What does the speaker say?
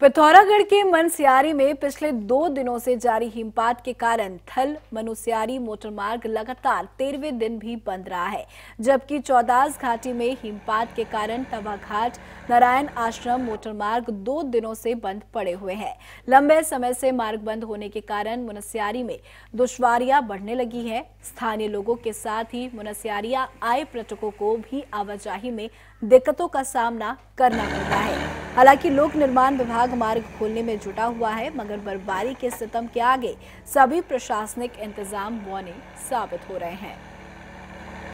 पिथौरागढ़ के मनसियारी में पिछले दो दिनों से जारी हिमपात के कारण थल मनुसियारी मोटरमार्ग लगातार तेरहवें दिन भी बंद रहा है जबकि चौदास घाटी में हिमपात के कारण तवाघाट नारायण आश्रम मोटरमार्ग दो दिनों से बंद पड़े हुए हैं लंबे समय से मार्ग बंद होने के कारण मुनस्यारी में दुश्वारियां बढ़ने लगी है स्थानीय लोगों के साथ ही मुनस्यारिया आए पर्यटकों को भी आवाजाही में दिक्कतों का सामना करना पड़ रहा है हालांकि लोक निर्माण विभाग मार्ग खोलने में जुटा हुआ है मगर बर्फबारी के सितम के आगे सभी प्रशासनिक इंतजाम बौने साबित हो रहे हैं